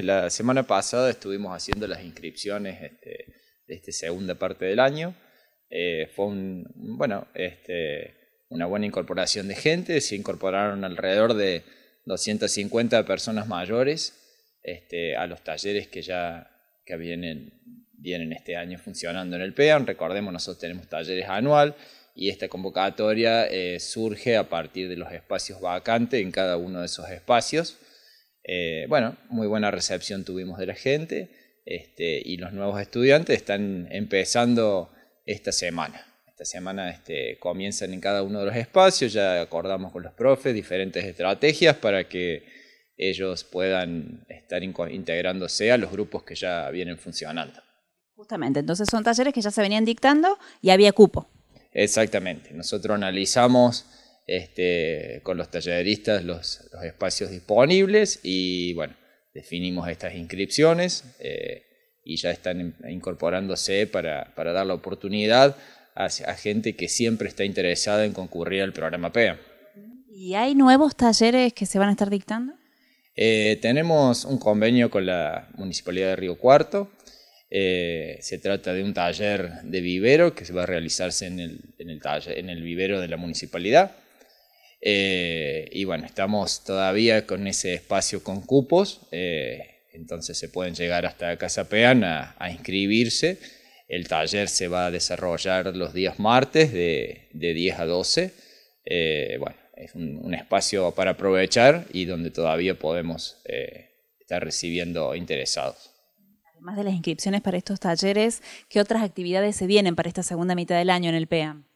La semana pasada estuvimos haciendo las inscripciones este, de esta segunda parte del año. Eh, fue este, una buena incorporación de gente. Se incorporaron alrededor de 250 personas mayores este, a los talleres que ya vienen, este año funcionando en el PEAN. Recordemos, nosotros tenemos talleres anual y esta convocatoria eh, surge a partir de los espacios vacantes en cada uno de esos espacios. Eh, bueno, muy buena recepción tuvimos de la gente este, y los nuevos estudiantes están empezando esta semana. Esta semana este, comienzan en cada uno de los espacios, ya acordamos con los profes diferentes estrategias para que ellos puedan estar integrándose a los grupos que ya vienen funcionando. Justamente, entonces son talleres que ya se venían dictando y había cupo. Exactamente, nosotros analizamos este, con los talleristas los, espacios disponibles y bueno, definimos estas inscripciones eh, y ya están incorporándose para, dar la oportunidad a, gente que siempre está interesada en concurrir al programa PEA. ¿Y hay nuevos talleres que se van a estar dictando? Eh, tenemos un convenio con la Municipalidad de Río Cuarto. Eh, se trata de un taller de vivero que se va a realizarse en en el vivero de la municipalidad. Eh, y bueno, estamos todavía con ese espacio con cupos, eh, entonces se pueden llegar hasta Casa Pean a, inscribirse. El taller se va a desarrollar los días martes de, 10 a 12. Eh, bueno, es un, espacio para aprovechar y donde todavía podemos estar recibiendo interesados. Además de las inscripciones para estos talleres, ¿qué otras actividades se vienen para esta segunda mitad del año en el Pean?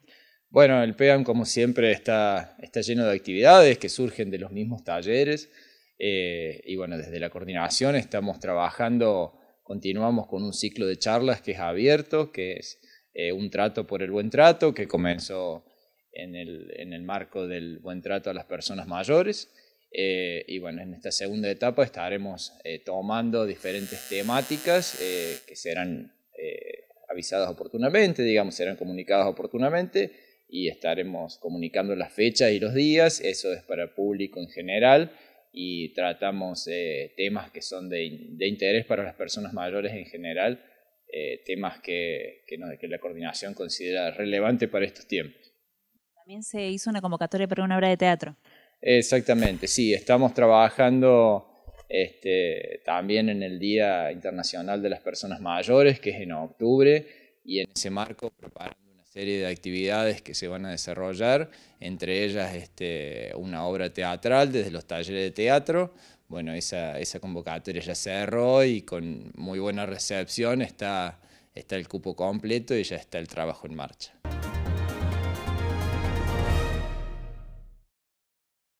Bueno, el PEAM, como siempre, está, está lleno de actividades que surgen de los mismos talleres. Eh, y bueno, desde la coordinación estamos trabajando, continuamos con un ciclo de charlas que es abierto, que es eh, un trato por el buen trato, que comenzó en el, en el, marco del buen trato a las personas mayores. Eh, y bueno, en esta segunda etapa estaremos tomando diferentes temáticas que serán avisadas oportunamente, digamos, serán comunicadas oportunamente y estaremos comunicando las fechas y los días, eso es para el público en general y tratamos eh, temas que son de, interés para las personas mayores en general, eh, temas que, que, la coordinación considera relevante para estos tiempos. También se hizo una convocatoria para una obra de teatro. Exactamente, sí, estamos trabajando este, también en el Día Internacional de las Personas Mayores, que es en octubre, y en ese marco preparamos serie de actividades que se van a desarrollar, entre ellas este, una obra teatral desde los talleres de teatro. Bueno, esa, esa convocatoria ya cerró y con muy buena recepción está, está el cupo completo y ya está el trabajo en marcha.